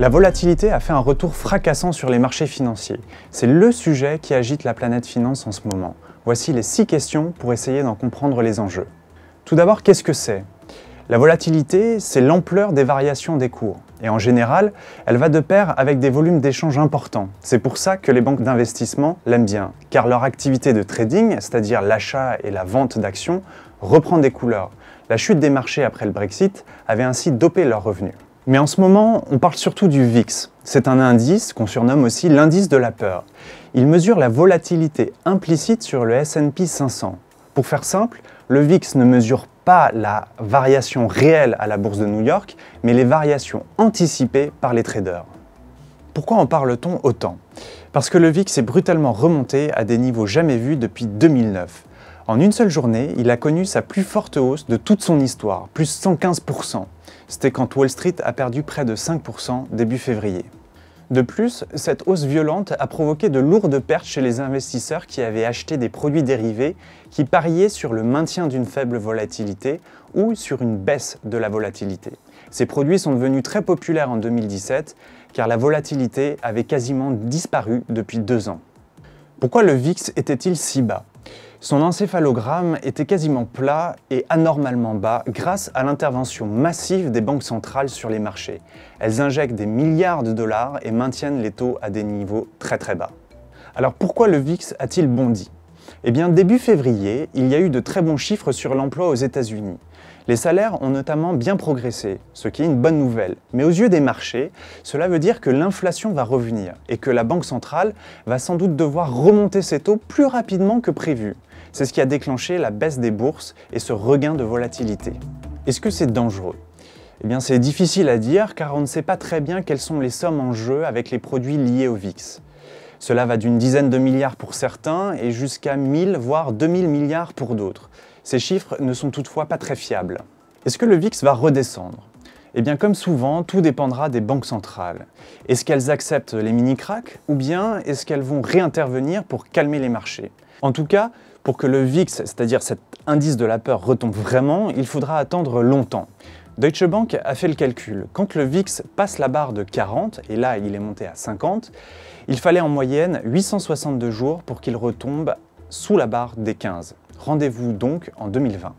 La volatilité a fait un retour fracassant sur les marchés financiers. C'est le sujet qui agite la planète finance en ce moment. Voici les six questions pour essayer d'en comprendre les enjeux. Tout d'abord, qu'est-ce que c'est La volatilité, c'est l'ampleur des variations des cours. Et en général, elle va de pair avec des volumes d'échanges importants. C'est pour ça que les banques d'investissement l'aiment bien, car leur activité de trading, c'est-à-dire l'achat et la vente d'actions, reprend des couleurs. La chute des marchés après le Brexit avait ainsi dopé leurs revenus. Mais en ce moment, on parle surtout du VIX. C'est un indice qu'on surnomme aussi l'indice de la peur. Il mesure la volatilité implicite sur le SP 500. Pour faire simple, le VIX ne mesure pas la variation réelle à la bourse de New York, mais les variations anticipées par les traders. Pourquoi en parle-t-on autant Parce que le VIX est brutalement remonté à des niveaux jamais vus depuis 2009. En une seule journée, il a connu sa plus forte hausse de toute son histoire, plus 115%. C'était quand Wall Street a perdu près de 5% début février. De plus, cette hausse violente a provoqué de lourdes pertes chez les investisseurs qui avaient acheté des produits dérivés qui pariaient sur le maintien d'une faible volatilité ou sur une baisse de la volatilité. Ces produits sont devenus très populaires en 2017 car la volatilité avait quasiment disparu depuis deux ans. Pourquoi le VIX était-il si bas son encéphalogramme était quasiment plat et anormalement bas grâce à l'intervention massive des banques centrales sur les marchés. Elles injectent des milliards de dollars et maintiennent les taux à des niveaux très très bas. Alors pourquoi le VIX a-t-il bondi eh bien, début février, il y a eu de très bons chiffres sur l'emploi aux États-Unis. Les salaires ont notamment bien progressé, ce qui est une bonne nouvelle. Mais aux yeux des marchés, cela veut dire que l'inflation va revenir et que la Banque centrale va sans doute devoir remonter ses taux plus rapidement que prévu. C'est ce qui a déclenché la baisse des bourses et ce regain de volatilité. Est-ce que c'est dangereux eh bien, c'est difficile à dire car on ne sait pas très bien quelles sont les sommes en jeu avec les produits liés au VIX. Cela va d'une dizaine de milliards pour certains et jusqu'à 1000 voire 2000 milliards pour d'autres. Ces chiffres ne sont toutefois pas très fiables. Est-ce que le VIX va redescendre Eh bien comme souvent, tout dépendra des banques centrales. Est-ce qu'elles acceptent les mini-cracks ou bien est-ce qu'elles vont réintervenir pour calmer les marchés En tout cas, pour que le VIX, c'est-à-dire cet indice de la peur, retombe vraiment, il faudra attendre longtemps. Deutsche Bank a fait le calcul. Quand le VIX passe la barre de 40, et là il est monté à 50, il fallait en moyenne 862 jours pour qu'il retombe sous la barre des 15. Rendez-vous donc en 2020.